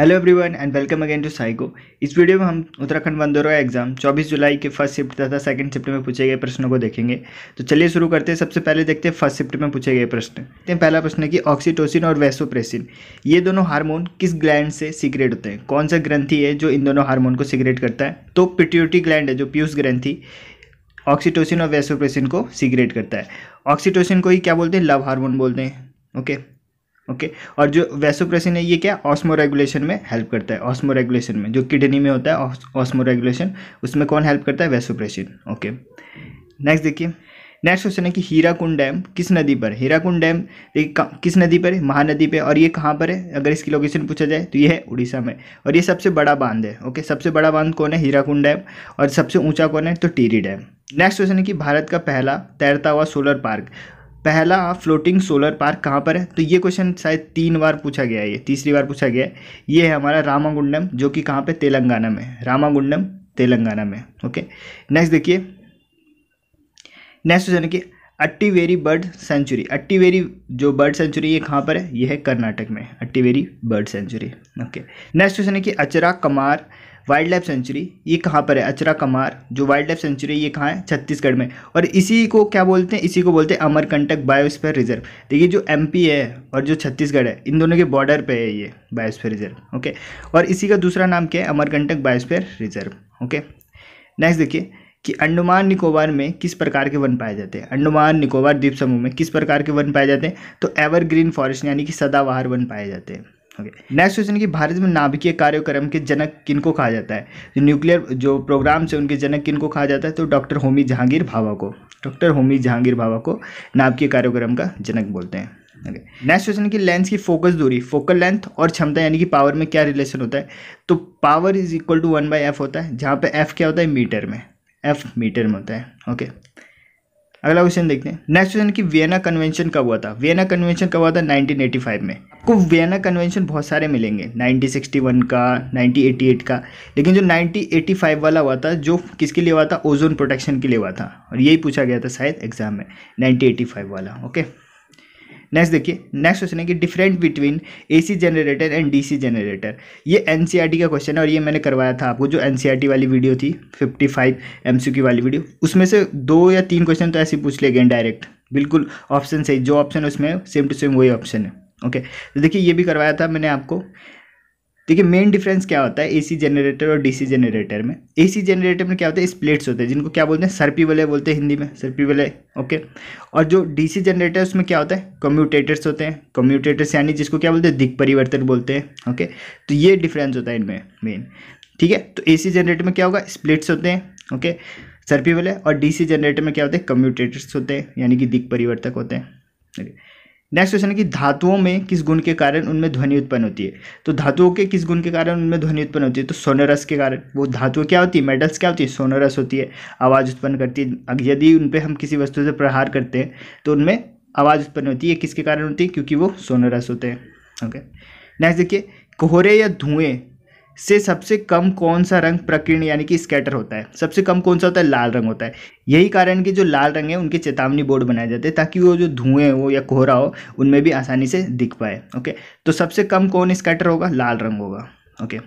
Hello everyone and welcome again to psycho इस video में हम उत्तराखंड बंदरों एग्जाम 24 जुलाई के फर्स्ट शिफ्ट तथा सेकंड शिफ्ट में पूछे गए प्रश्नों को देखेंगे तो चलिए शुरू करते हैं सबसे पहले देखते हैं फर्स्ट शिफ्ट में पूछे गए प्रश्न हैं पहला प्रश्न है कि ऑक्सीटोसिन और वैसोप्रेसिन ये दोनों हारमोन किस ग्लैंड से सिगरेट होते हैं कौन सा ग्रंथि है जो इन दोनों हार्मोन को सिगरेट करता है तो पिट्यूटी ग्लैंड है जो प्यूस ग्रंथी ऑक्सीटोसिन और वैसोप्रेसिन को सिगरेट करता है ऑक्सीटोसिन को ही क्या बोलते हैं लव हार्मोन बोलते हैं ओके okay. Okay okay? और जो वैसोप्रेसिन है ये क्या ऑस्मो रेगुलेशन में हेल्प करता है ऑस्मो रेगुलेशन में जो किडनी में होता है ऑस्मो रेगुलेशन उसमें कौन हेल्प करता है वैसोप्रेसिन ओके नेक्स्ट देखिए नेक्स्ट क्वेश्चन है कि हीराकुंड डैम किस नदी पर हीराकुंड डैम किस नदी पर है महानदी पे और ये कहाँ पर है अगर इसकी लोकेशन पूछा जाए तो ये है उड़ीसा में और ये सबसे बड़ा बांध है ओके सबसे बड़ा बांध कौन है हीराकुंड डैम और सबसे ऊंचा कौन है तो टीरी डैम नेक्स्ट क्वेश्चन है कि भारत का पहला तैरता हुआ सोलर पार्क पहला फ्लोटिंग सोलर पार्क कहाँ पर है तो ये क्वेश्चन शायद तीन बार पूछा गया है ये तीसरी बार पूछा गया है ये है हमारा रामागुंडम जो कि कहाँ पे तेलंगाना में है रामागुंडम तेलंगाना में ओके नेक्स्ट देखिए नेक्स्ट क्वेश्चन देखिए अट्टीवेरी बर्ड सेंचुरी अट्टीवेरी जो बर्ड सेंचुरी ये कहाँ पर है ये है कर्नाटक में Attiveri bird sanctuary okay next question है कि अचरा कमार वाइल्ड लाइफ सेंचुरी ये कहाँ पर है अचरा कमार जो वाइल्ड लाइफ सेंचुरी ये कहाँ है छत्तीसगढ़ में और इसी को क्या बोलते हैं इसी को बोलते हैं अमरकंटक बायोस्फेयर रिजर्व देखिए जो एम है और जो छत्तीसगढ़ है इन दोनों के बॉर्डर पर है ये बायोस्फेयर रिजर्व ओके और इसी का दूसरा नाम क्या है Amarkantak biosphere reserve okay next देखिए कि अंडमान निकोबार में किस प्रकार के वन पाए जाते हैं अंडमान निकोबार द्वीप समूह में किस प्रकार के वन पाए जाते हैं तो एवरग्रीन फॉरेस्ट यानी कि सदाबहार वन पाए जाते हैं ओके नेक्स्ट क्वेश्चन की भारत में नाभिकीय कार्यक्रम के जनक किनको कहा जाता है जो न्यूक्लियर जो प्रोग्राम्स से उनके जनक किनको कहा जाता है तो डॉक्टर होमी जहांगीर भाभा को डॉक्टर होमी जहांगीर भाभा को नाभिकीय कार्यक्रम का जनक बोलते हैं ओके नेक्स्ट क्वेश्चन की लेंस की फोकस दूरी फोकल लेंथ और क्षमता यानी कि पावर में क्या रिलेशन होता है तो power is equal to one by F होता है जहाँ पर एफ क्या होता है मीटर में एफ मीटर में होता है ओके okay. अगला क्वेश्चन देखते हैं नेक्स्ट क्वेश्चन कि वियना कन्वेंशन कब हुआ था वियना कन्वेंशन कब हुआ था 1985 में आपको वियना कन्वेंशन बहुत सारे मिलेंगे 1961 का 1988 का लेकिन जो 1985 वाला हुआ था जो किसके लिए हुआ था ओजोन प्रोटेक्शन के लिए हुआ था और यही पूछा गया था शायद एग्जाम में 1985 वाला ओके नेक्स्ट देखिए नेक्स्ट क्वेश्चन है कि different between AC generator and DC generator ये एनसीईआरटी e का क्वेश्चन है और ये मैंने करवाया था आपको जो एनसीईआरटी e वाली वीडियो थी 55 फाइव एमसीक्यू वाली वीडियो उसमें से दो या तीन क्वेश्चन तो ऐसे पूछ ले गए डायरेक्ट बिल्कुल ऑप्शन सही जो ऑप्शन है उसमें सेम टू सेम वही ऑप्शन है ओके तो देखिए ये भी करवाया था मैंने आपको देखिए मेन डिफरेंस क्या होता है एसी जनरेटर और डीसी जनरेटर में एसी जनरेटर में क्या होता है स्प्लिट्स होते हैं जिनको क्या बोलते हैं सरपी वाले बोलते हैं हिंदी में सरपी वाले ओके और जो डीसी जनरेटर उसमें क्या होता है कम्यूटेटर्स होते हैं कम्यूटेटर्स यानी जिसको क्या बोलते हैं दिक परिवर्तन बोलते हैं ओके तो ये डिफरेंस होता है इनमें मेन ठीक है तो ए जनरेटर में क्या होगा स्प्लिट्स होते हैं ओके सरपी वाले और डी जनरेटर में क्या होते हैं कम्यूटेटर्स होते हैं यानी कि दिक परिवर्तक होते हैं नेक्स्ट क्वेश्चन है कि धातुओं में किस गुण के कारण उनमें ध्वनि उत्पन्न होती है तो धातुओं के किस गुण के कारण उनमें ध्वनि उत्पन्न होती है तो सोनरस के कारण वो धातु क्या होती है मेटल्स क्या होती है सोनरस होती है आवाज़ उत्पन्न करती है यदि उन पर हम किसी वस्तु से प्रहार करते हैं तो उनमें आवाज़ उत्पन्न होती है किसके कारण होती है क्योंकि वो सोनरस होते हैं ओके नेक्स्ट देखिए कोहरे या धुएँ से सबसे कम कौन सा रंग प्रकीर्ण यानी कि स्कैटर होता है सबसे कम कौन सा होता है लाल रंग होता है यही कारण कि जो लाल रंग है उनके चेतावनी बोर्ड बनाए जाते हैं ताकि वो जो धुएं हो या कोहरा हो उनमें भी आसानी से दिख पाए ओके तो सबसे कम कौन स्कैटर होगा लाल रंग होगा ओके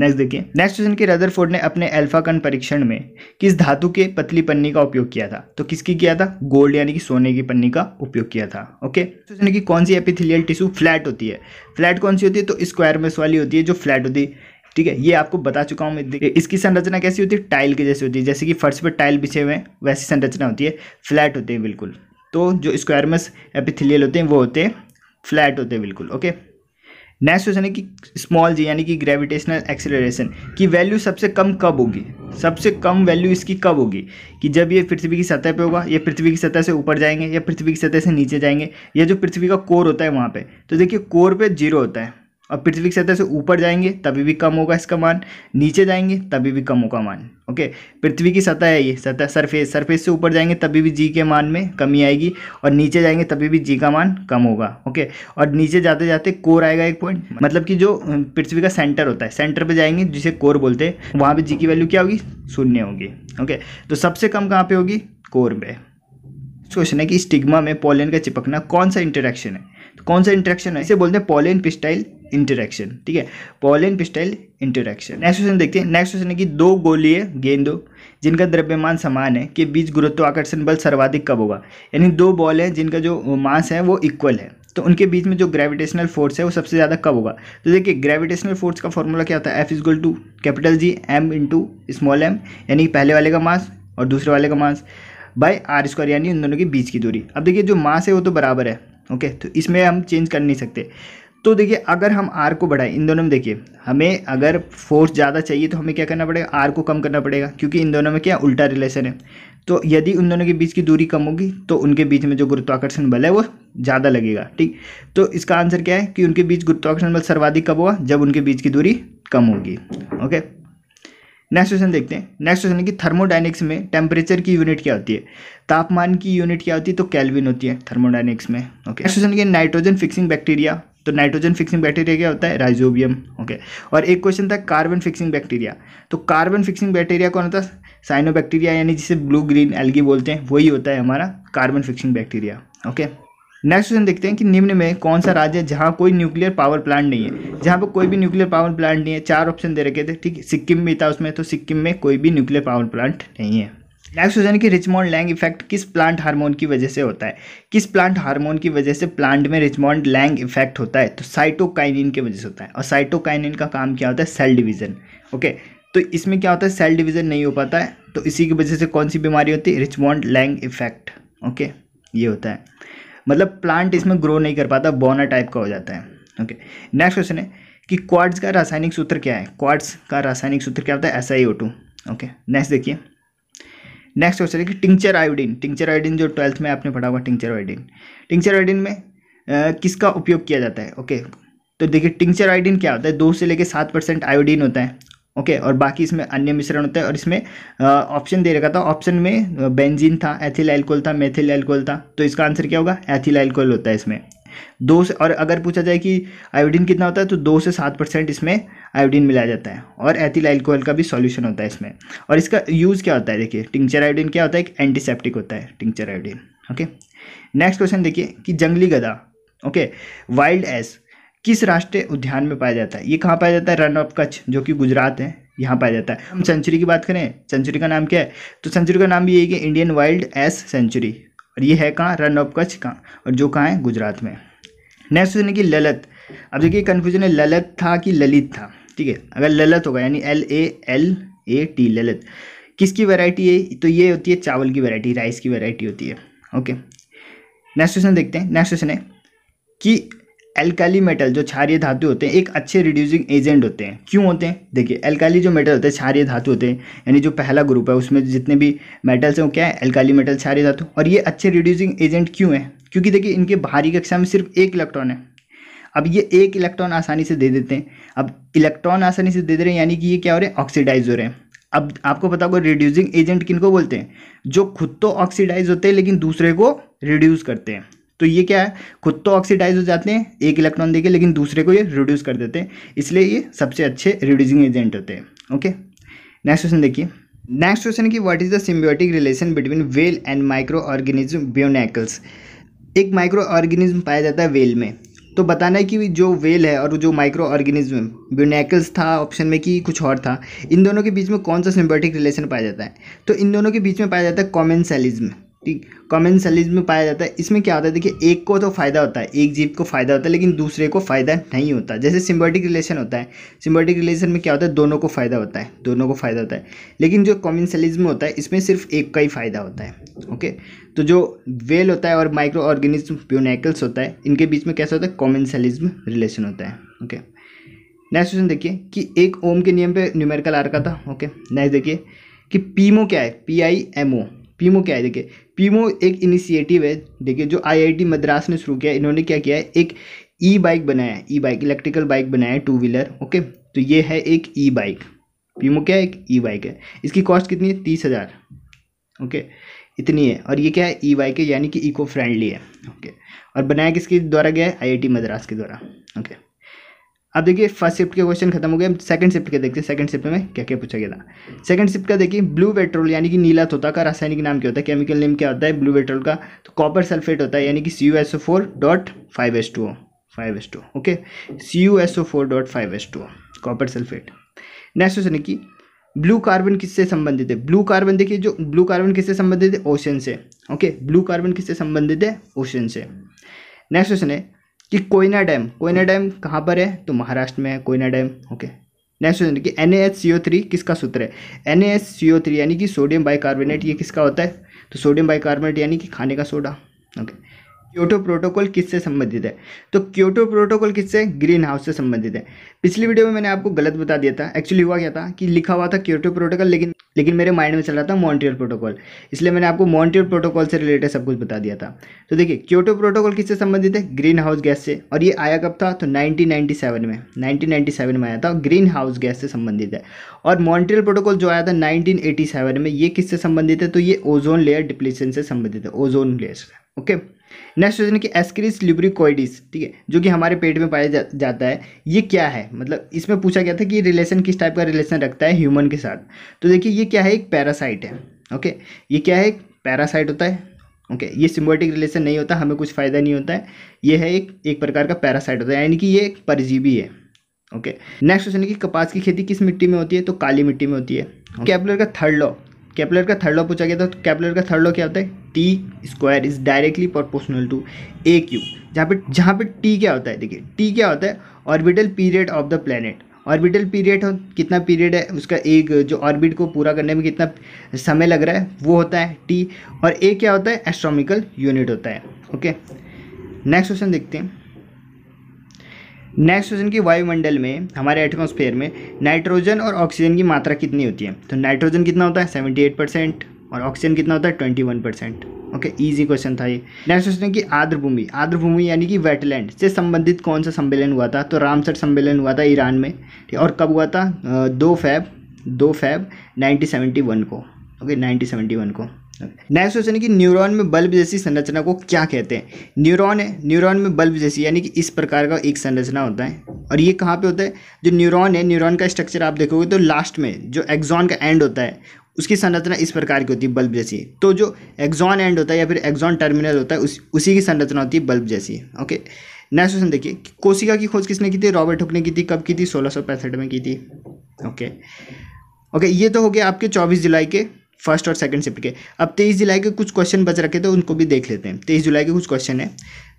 नेक्स्ट देखिए नेक्स्ट क्वेश्चन की रदरफोर्ड ने अपने अल्फाकन परीक्षण में किस धातु के पतली पन्नी का उपयोग किया था तो किसकी किया था गोल्ड यानी कि सोने की पन्नी का उपयोग किया था ओके क्वेश्चन की कौन सी एपिथेलियल टिश्यू फ्लैट होती है फ्लैट कौन सी होती है तो स्क्वायर मेस वाली होती है जो फ्लैट होती है ठीक है ये आपको बता चुका हूँ मैं इसकी संरचना कैसी होती है टाइल की जैसी होती है जैसे कि फर्श पर टाइल बिछे हुए हैं वैसी संरचना होती है फ्लैट होते हैं बिल्कुल तो जो स्क्वायरमस एपिथिलियल होते हैं वो होते हैं फ्लैट होते हैं बिल्कुल ओके नेक्स्ट क्वेश्चन है कि स्मॉल जी यानी कि ग्रेविटेशनल एक्सेलरेशन की वैल्यू सबसे कम कब होगी सबसे कम वैल्यू इसकी कब होगी कि जब ये पृथ्वी की सतह पे होगा ये पृथ्वी की सतह से ऊपर जाएंगे या पृथ्वी की सतह से नीचे जाएंगे या जो पृथ्वी का कोर होता है वहाँ पे तो देखिए कोर पे जीरो होता है और पृथ्वी की सतह से ऊपर जाएंगे तभी भी कम होगा इसका मान नीचे जाएंगे तभी भी कम होगा मान ओके पृथ्वी की सतह है ये सतह सरफेस सरफेस से ऊपर जाएंगे तभी भी जी के मान में कमी आएगी और नीचे जाएंगे तभी भी जी का मान कम होगा ओके और नीचे जाते जाते कोर आएगा एक पॉइंट मतलब कि जो पृथ्वी का सेंटर होता है सेंटर पर जाएंगे जिसे कोर बोलते हैं वहाँ पर जी की वैल्यू क्या होगी शून्य होगी ओके तो सबसे कम कहाँ पर होगी कोर में क्वेश्चन है कि स्टिग्मा में पोलियन का चिपकना कौन सा इंटरेक्शन है तो कौन सा इंटरेक्शन है इसे बोलते हैं पोलियन पिस्टाइल इंटरेक्शन ठीक है pollen pistil interaction next question देखते हैं नेक्स्ट क्वेश्चन है कि दो गोलीय गेंदों जिनका द्रव्यमान समान है के बीच गुरुत्वाकर्षण बल सर्वाधिक कब होगा यानी दो बॉल है जिनका जो मास है वो इक्वल है तो उनके बीच में जो ग्रेविटेशनल फोर्स है वो सबसे ज़्यादा कब होगा तो देखिए ग्रेविटेशनल फोर्स का फॉर्मूला क्या होता है F equal to capital G M into small M यानी पहले वाले का मास और दूसरे वाले का मास बाय आर स्क्वायर यानी उन दोनों के बीच की दूरी अब देखिए जो मास है वो तो बराबर है ओके तो इसमें हम चेंज कर नहीं सकते तो देखिए अगर हम आर को बढ़ाएं इन दोनों में देखिए हमें अगर फोर्स ज़्यादा चाहिए तो हमें क्या करना पड़ेगा आर को कम करना पड़ेगा क्योंकि इन दोनों में क्या उल्टा रिलेशन है तो यदि उन दोनों के बीच की दूरी कम होगी तो उनके बीच में जो गुरुत्वाकर्षण बल है वो ज़्यादा लगेगा ठीक तो इसका आंसर क्या है कि उनके बीच गुरुत्वाकर्षण बल सर्वाधिक कब होगा जब उनके बीच की दूरी कम होगी ओके नेक्स्ट क्वेश्चन देखते हैं नेक्स्ट क्वेश्चन है कि थर्मोडाइनिक्स में टेम्परेचर की यूनिट क्या होती है तापमान की यूनिट क्या होती है तो कैलविन होती है थर्मोडाइनिक्स में ओके नेक्स्ट क्वेश्चन है नाइट्रोजन फिक्सिंग बैक्टीरिया तो नाइट्रोजन फिक्सिंग बैक्टीरिया क्या होता है राइजोबियम ओके और एक क्वेश्चन था कार्बन फिक्सिंग बैक्टीरिया तो कार्बन फिक्सिंग बैक्टीरिया कौन होता है साइनो बैक्टीरिया यानी जिसे ब्लू ग्रीन एल्गी बोलते हैं वही होता है हमारा carbon fixing bacteria okay next question देखते हैं कि निम्न में कौन सा राज्य है जहाँ कोई न्यूक्लियर पावर प्लांट नहीं है जहाँ पर कोई भी न्यूक्लियर पावर प्लांट नहीं है चार ऑप्शन दे रखे थे ठीक सिक्किम भी था उसमें तो सिक्किम में कोई भी न्यूक्लियर पावर प्लांट नहीं है नेक्स्ट क्वेश्चन कि रिचमॉन्ड लैंग इफेक्ट किस प्लांट हार्मोन की वजह से होता है किस प्लांट हार्मोन की वजह से प्लांट में रिचमॉन्ड लैंग इफेक्ट होता है तो साइटोकाइनिन की वजह से होता है और साइटोकाइनिन का काम क्या होता है सेल डिवीजन ओके तो इसमें क्या होता है सेल डिवीजन नहीं हो पाता है तो इसी की वजह से कौन सी बीमारी होती है रिचमॉन्ड लैंग इफेक्ट ओके ये होता है मतलब प्लांट इसमें ग्रो नहीं कर पाता बोना टाइप का हो जाता है ओके नेक्स्ट क्वेश्चन है कि क्वाड्स का रासायनिक सूत्र क्या है क्वाड्स का रासायनिक सूत्र क्या होता है एस ओके नेक्स्ट देखिए नेक्स्ट क्वेश्चन है कि टिंचर आयोडीन टिंचर आयोडीन जो ट्वेल्थ में आपने पढ़ा हुआ टिंचर आयोडीन टिंचर आयोडीन में आ, किसका उपयोग किया जाता है ओके तो देखिए टिंचर आयोडीन क्या होता है दो से लेकर सात परसेंट आयोडीन होता है ओके और बाकी इसमें अन्य मिश्रण होता है और इसमें ऑप्शन दे रखा था ऑप्शन में बेंजिन था एथिल एल्कोल था मेथिल एल्कोल था तो इसका आंसर क्या होगा एथिल एल्कोल होता है इसमें दो से और अगर पूछा जाए कि आयोडीन कितना होता है तो दो से सात परसेंट इसमें आयोडीन मिलाया जाता है और एथिल एल्कोहल का भी सॉल्यूशन होता है इसमें और इसका यूज़ क्या होता है देखिए टिंचर आयोडीन क्या होता है एक एंटीसेप्टिक होता है tincture iodine okay next question देखिए कि जंगली गधा ओके वाइल्ड एस किस राष्ट्रीय उद्यान में पाया जाता है ये कहाँ पाया जाता है रन ऑफ कच्छ जो कि गुजरात है यहाँ पाया जाता है हम सेंचुरी की बात करें सेंचुरी का नाम क्या है तो सेंचुरी का नाम भी यही है इंडियन वाइल्ड एस सेंचुरी और ये है कहाँ रन ऑफ कच्छ कहाँ और जो कहाँ है गुजरात में नेक्स्ट क्वेश्चन है कि ललित अब देखिए कन्फ्यूजन है ललित था कि ललित था ठीक है अगर ललित होगा यानी L A L A T Lalit किसकी वैरायटी है तो ये होती है चावल की वैरायटी राइस की वैरायटी होती है ओके नेक्स्ट क्वेश्चन देखते हैं नेक्स्ट क्वेश्चन है कि एल्काली मेटल जो क्षारिय धातु होते हैं एक अच्छे रिड्यूसिंग एजेंट होते हैं क्यों होते हैं देखिए एल्काली जो मेटल होते हैं क्षारिय धातु होते हैं यानी जो पहला ग्रुप है उसमें जितने भी मेटल्स हैं वो क्या है एल्काली मेटल क्षारिय धातु और ये अच्छे रिड्यूसिंग एजेंट क्यों है क्योंकि देखिए इनके बाहरी कक्षा में सिर्फ एक इलेक्ट्रॉन है अब ये एक इलेक्ट्रॉन आसानी से दे देते हैं अब इलेक्ट्रॉन आसानी से दे दे रहे हैं यानी कि ये क्या हो रहे हैं ऑक्सीडाइज हो रहे हैं अब आपको पता होगा रिड्यूसिंग एजेंट किनको बोलते हैं जो खुद तो ऑक्सीडाइज होते हैं लेकिन दूसरे को रिड्यूस करते हैं तो ये क्या है खुद तो ऑक्सीडाइज हो जाते हैं एक इलेक्ट्रॉन देके लेकिन दूसरे को ये रिड्यूस कर देते हैं इसलिए ये सबसे अच्छे रिड्यूसिंग एजेंट होते हैं ओके नेक्स्ट क्वेश्चन देखिए नेक्स्ट क्वेश्चन की what is the symbiotic relation between whale and micro organism barnacles एक माइक्रो ऑर्गेनिज्म पाया जाता है वेल में तो बताना है कि जो वेल है और जो माइक्रो ऑर्गेनिज्म ब्यूनेकल्स था ऑप्शन में कि कुछ और था इन दोनों के बीच में कौन सा सिम्बियोटिक रिलेशन पाया जाता है तो इन दोनों के बीच में पाया जाता है कॉमेंसेलिज्म ठीक कॉमन सेलिज में पाया जाता है इसमें क्या होता है देखिए एक को तो फ़ायदा होता है एक जीव को फ़ायदा होता है लेकिन दूसरे को फ़ायदा नहीं होता जैसे सिम्बर्टिक रिलेशन होता है सिम्बर्टिक रिलेशन में क्या होता है दोनों को फ़ायदा होता है दोनों को फ़ायदा होता है लेकिन जो कॉमन सेलिज में होता है इसमें सिर्फ एक का ही फ़ायदा होता है ओके तो जो वेल होता है और माइक्रो ऑर्गेनिज्म प्योनाइकल्स होता है इनके बीच में कैसा होता है कॉमन सेलिज्म रिलेशन होता है ओके नेक्स्ट क्वेश्चन देखिए कि एक ओम के नियम पे न्यूमेरिकल आर का था ओके नेक्स्ट देखिए कि पीमो क्या है पी आई एम ओ पीमो क्या है देखिए पीमो एक इनिशिएटिव है देखिए जो आईआईटी मद्रास ने शुरू किया इन्होंने क्या किया है एक ई बाइक बनाया है ई बाइक इलेक्ट्रिकल बाइक बनाया है टू व्हीलर ओके तो ये है एक ई बाइक पीमो क्या है एक ई बाइक है इसकी कॉस्ट कितनी है तीस हज़ार ओके इतनी है और ये क्या है ई बाइक है यानी कि इको फ्रेंडली है ओके और बनाया किसके द्वारा गया है आई मद्रास के द्वारा ओके अब देखिए फर्स्ट शिफ्ट के क्वेश्चन खत्म हो गए सेकंड शिफ्ट के देखते हैं सेकंड शिफ्ट में क्या क्या पूछा गया था सेकंड शिफ्ट का देखिए ब्लू पेट्रोल यानी कि नीला तोता का रासायनिक नाम क्या होता है केमिकल नेम क्या होता है ब्लू पेट्रोल का तो कॉपर सल्फेट होता है यानी कि C U S O four dot five S two O five S two okay C U S O four dot five S two O copper sulphate next question है कि blue carbon किससे संबंधित है blue carbon देखिए जो blue carbon किससे संबंधित है ओशन से ओके ब्लू कार्बन किससे संबंधित है ओशन से नेक्स्ट क्वेश्चन है कि कोयना डैम कोयना डैम कहाँ पर है तो महाराष्ट्र में है Koyna dam okay next question कि N H C O three किसका सूत्र है N H C O three यानी कि सोडियम बाइकार्बोनेट ये किसका होता है तो सोडियम बाइकार्बोनेट यानी कि खाने का सोडा ओके क्योटो प्रोटोकॉल किससे संबंधित है तो क्योटो प्रोटोकॉल किससे ग्रीन हाउस से संबंधित है पिछली वीडियो में मैंने आपको गलत बता दिया था एक्चुअली हुआ क्या था कि लिखा हुआ था क्योटो प्रोटोकॉल लेकिन लेकिन मेरे माइंड में चल रहा था मॉन्ट्रियल प्रोटोकॉल इसलिए मैंने आपको मॉन्ट्रियल प्रोटोकॉल से रिलेटेड सब कुछ बता दिया था तो देखिए क्योटो प्रोटोकॉल किससे संबंधित है ग्रीन हाउस गैस से और ये आया कब था तो नाइनटीन में नाइनटीन में आया था ग्रीन हाउस गैस से संबंधित है और मॉन्ट्रियल प्रोटोकॉल जो आया था नाइनटीन में ये किससे संबंधित है तो ये ओजोन लेयर डिप्लीशन से संबंधित है ozone layer okay okay? Next question कि एस्क्रिस लिब्रिकोइडिस ठीक है जो कि हमारे पेट में पाया जा, जाता है ये क्या है मतलब इसमें पूछा गया था कि रिलेशन किस टाइप का रिलेशन रखता है ह्यूमन के साथ तो देखिए ये क्या है एक पैरासाइट है ओके ये क्या है एक पैरासाइट होता है ओके ये सिम्बोटिक रिलेशन नहीं होता हमें कुछ फ़ायदा नहीं होता है ये है एक एक प्रकार का पैरासाइट होता है यानी कि ये एक परजीवी है ओके नेक्स्ट क्वेश्चन है कि कपास की खेती किस मिट्टी में होती है तो काली मिट्टी में होती है कैपलर का थर्ड लॉ कैपलर का थर्ड लॉ पूछा गया था तो कैपलर का थर्ड लॉ क्या होता है T square is directly proportional to A cube जहाँ पे जहाँ पे टी क्या होता है देखिए टी क्या होता है orbital period of the planet orbital period हो कितना पीरियड है उसका एक जो ऑर्बिट को पूरा करने में कितना समय लग रहा है वो होता है टी और ए क्या होता है एस्ट्रोमिकल यूनिट होता है ओके नेक्स्ट क्वेश्चन देखते हैं नेक्स्ट क्वेश्चन की वायुमंडल में हमारे एटमोस्फेयर में नाइट्रोजन और ऑक्सीजन की मात्रा कितनी होती है तो नाइट्रोजन कितना होता है सेवेंटी एट परसेंट और ऑक्सीजन कितना होता है twenty one percent okay easy question था ये नेक्स्ट क्वेश्चन है कि आर्द्रभूमि आर्द्रभूमि यानी कि वेटलैंड से संबंधित कौन सा सम्मेलन हुआ था तो रामसर सम्मेलन हुआ था ईरान में और कब हुआ था दो फैब दो फैब नाइनटीन को ओके नाइनटीन को नेक्स्ट क्वेश्चन है कि न्यूरॉन में बल्ब जैसी संरचना को क्या कहते हैं न्यूरॉन है न्यूरॉन में बल्ब जैसी यानी कि इस प्रकार का एक संरचना होता है और ये कहाँ पे होता है जो न्यूरॉन है न्यूरॉन का स्ट्रक्चर आप देखोगे तो लास्ट में जो एग्जॉन का एंड होता है उसकी संरचना इस प्रकार की होती है बल्ब जैसी तो जो एग्जॉन एंड होता है या फिर एग्जॉन टर्मिनल होता है उस उसी की संरचना होती है बल्ब जैसी ओके नेक्स्ट क्वेश्चन देखिए कोशिका की खोज किसने की थी रॉबर्ट हुक ने की थी कब की थी सोलह में की थी ओके ओके ये तो हो गया आपके चौबीस जुलाई के फर्स्ट और सेकंड शिफ्ट के अब तेईस जुलाई के कुछ क्वेश्चन बच रखे थे उनको भी देख लेते हैं तेईस जुलाई के कुछ क्वेश्चन है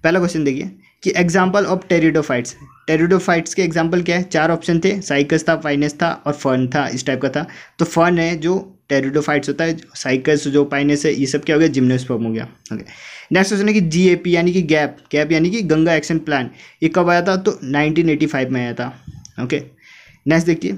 पहला क्वेश्चन देखिए कि एग्जाम्पल ऑफ टेरिडोफाइट्स टेरिडोफाइट्स के एग्जाम्पल क्या है चार ऑप्शन थे साइकस था फाइनेस था और फर्न था इस टाइप का था तो फर्न है जो टेरिडोफाइट्स होता है साइकस जो पाइनेस है ये सब क्या हो गया जिम्नोस्पर्म हो गया ओके नेक्स्ट क्वेश्चन है कि जी ए पी यानी कि गैप गैप यानी कि गंगा एक्शन प्लान ये कब आया था तो 1985 में आया था ओके नेक्स्ट देखिए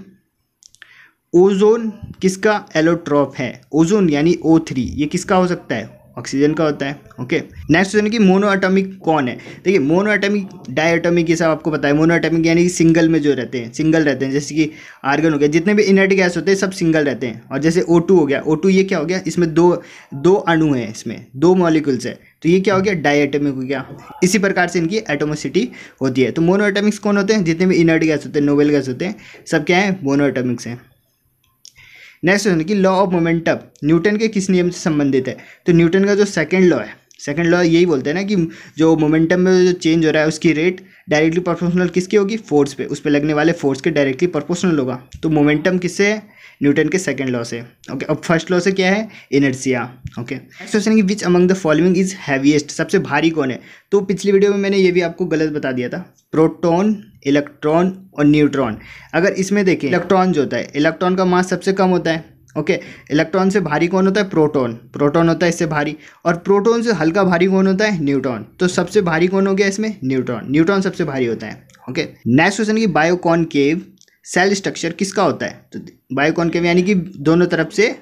ओजोन किसका एलोट्रॉप है ओजोन यानी ओ थ्री ये किसका हो सकता है ऑक्सीजन का होता है ओके नेक्स्ट क्वेश्चन की मोनो एटॉमिक कौन है देखिए मोनो एटॉमिक डाई एटॉमिक ये सब आपको पता है मोनो एटॉमिक यानी सिंगल में जो रहते हैं सिंगल रहते हैं जैसे कि आर्गन हो गया जितने भी इनर्ट गैस होते हैं सब सिंगल रहते हैं और जैसे ओ हो गया ओ ये क्या हो गया इसमें दो दो अणु हैं इसमें दो मॉलिक्यूल्स है तो ये क्या हो गया डायटमिक हो गया इसी प्रकार से इनकी एटोमोसिटी होती है तो मोनो एटॉमिक्स कौन होते हैं जितने भी इनर्ट गैस होते हैं नोवेल गैस होते हैं सब क्या है मोनो एटॉमिक्स हैं नेक्स्ट क्वेश्चन कि लॉ ऑफ मोमेंटम न्यूटन के किस नियम से संबंधित है तो न्यूटन का जो सेकेंड लॉ है सेकेंड लॉ यही बोलते हैं ना कि जो मोमेंटम में जो चेंज हो रहा है उसकी रेट डायरेक्टली प्रोपोर्शनल किसकी होगी फोर्स पे उस पर लगने वाले फोर्स के डायरेक्टली प्रोपोर्शनल होगा तो मोमेंटम किससे न्यूटन के सेकंड लॉ से ओके अब फर्स्ट लॉ से क्या है इनर्सिया ओके नेक्स्ट क्वेश्चन की कि which among the following is heaviest सबसे भारी कौन है तो पिछली वीडियो में मैंने ये भी आपको गलत बता दिया था प्रोटोन इलेक्ट्रॉन और न्यूट्रॉन अगर इसमें देखें इलेक्ट्रॉन जो होता है इलेक्ट्रॉन का मास सबसे कम होता है ओके इलेक्ट्रॉन से भारी कौन होता है प्रोटॉन प्रोटॉन होता है इससे भारी और प्रोटॉन से हल्का भारी कौन होता है न्यूट्रॉन तो सबसे भारी कौन हो गया इसमें न्यूट्रॉन न्यूट्रॉन सबसे भारी होता है ओके नेक्स्ट क्वेश्चन की बायोकॉन केव सेल स्ट्रक्चर किसका होता है तो बायोकॉन केव यानी कि दोनों तरफ से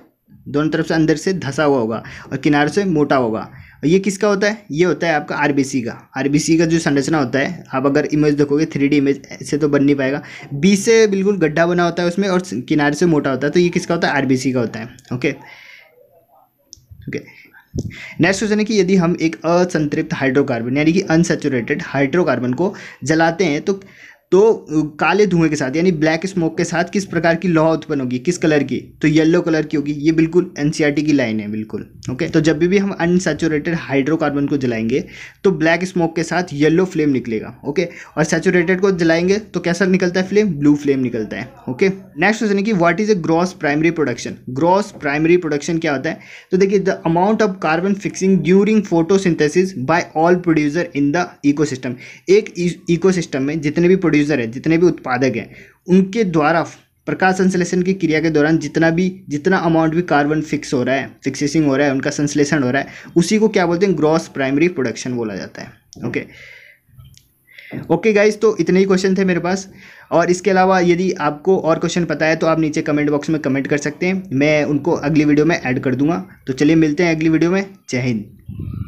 दोनों तरफ से अंदर से धसा हुआ होगा और किनारे से मोटा होगा ये किसका होता है ये होता है आपका आरबीसी का आरबीसी का जो संरचना होता है आप अगर इमेज देखोगे थ्री इमेज ऐसे तो बन नहीं पाएगा बी से बिल्कुल गड्ढा बना होता है उसमें और किनारे से मोटा होता है तो ये किसका होता है आरबीसी का होता है ओके ओके नेक्स्ट क्वेश्चन है कि यदि हम एक असंतृप्त हाइड्रोकार्बन यानी कि अनसेचुरेटेड हाइड्रोकार्बन को जलाते हैं तो तो काले धुएं के साथ यानी ब्लैक स्मोक के साथ किस प्रकार की लौ उत्पन्न होगी किस कलर की तो येलो कलर की होगी ये बिल्कुल एनसीईआरटी की लाइन है बिल्कुल ओके तो जब भी हम अनसेचुरेटेड हाइड्रोकार्बन को जलाएंगे तो ब्लैक स्मोक के साथ येलो फ्लेम निकलेगा ओके और सेचुरेटेड को जलाएंगे तो कैसा निकलता है फ्लेम ब्लू फ्लेम निकलता है ओके नेक्स्ट क्वेश्चन है कि what is a gross primary production gross primary production क्या होता है तो देखिए the amount of carbon fixing during photosynthesis by all producer in the ecosystem एक इकोसिस्टम e-, में जितने भी प्रोड्यूस प्रोड्यूसर है जितने भी उत्पादक हैं उनके द्वारा प्रकाश संश्लेषण की क्रिया के दौरान जितना भी जितना अमाउंट भी कार्बन फिक्स हो रहा है फिक्सेसिंग हो रहा है उनका संश्लेषण हो रहा है उसी को क्या बोलते हैं ग्रॉस प्राइमरी प्रोडक्शन बोला जाता है ओके ओके गाइज तो इतने ही क्वेश्चन थे मेरे पास और इसके अलावा यदि आपको और क्वेश्चन पता है तो आप नीचे कमेंट बॉक्स में कमेंट कर सकते हैं मैं उनको अगली वीडियो में ऐड कर दूंगा तो चलिए मिलते हैं अगली वीडियो में जय हिंद